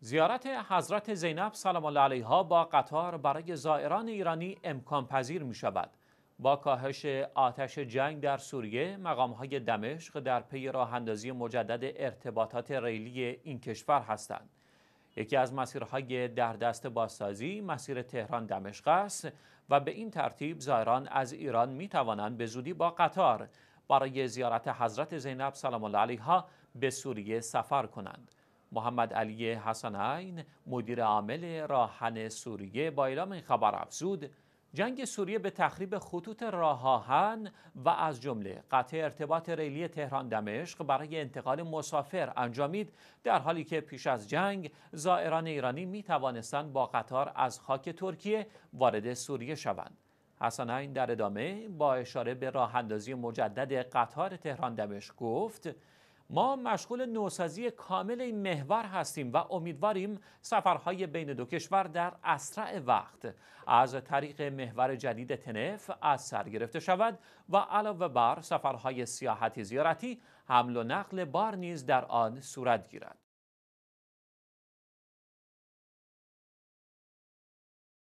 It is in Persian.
زیارت حضرت زینب سلام الله علیها با قطار برای زائران ایرانی امکان پذیر می شود. با کاهش آتش جنگ در سوریه، مقامهای دمشق در پی راه اندازی مجدد ارتباطات ریلی این کشور هستند. یکی از مسیرهای در دست بازسازی مسیر تهران دمشق است و به این ترتیب زائران از ایران می توانند به زودی با قطار برای زیارت حضرت زینب سلام الله علیها به سوریه سفر کنند. محمد علی حسنین مدیر عامل راهن سوریه با اعلام این خبر افزود جنگ سوریه به تخریب خطوط راهان و از جمله قطع ارتباط ریلی تهران دمشق برای انتقال مسافر انجامید در حالی که پیش از جنگ زائران ایرانی می توانستند با قطار از خاک ترکیه وارد سوریه شوند حسنین در ادامه با اشاره به راه اندازی مجدد قطار تهران دمشق گفت ما مشغول نوسازی کامل این محور هستیم و امیدواریم سفرهای بین دو کشور در اسرع وقت از طریق محور جدید تنف از سر گرفته شود و علاوه بر سفرهای سیاحتی زیارتی حمل و نقل بار نیز در آن صورت گیرد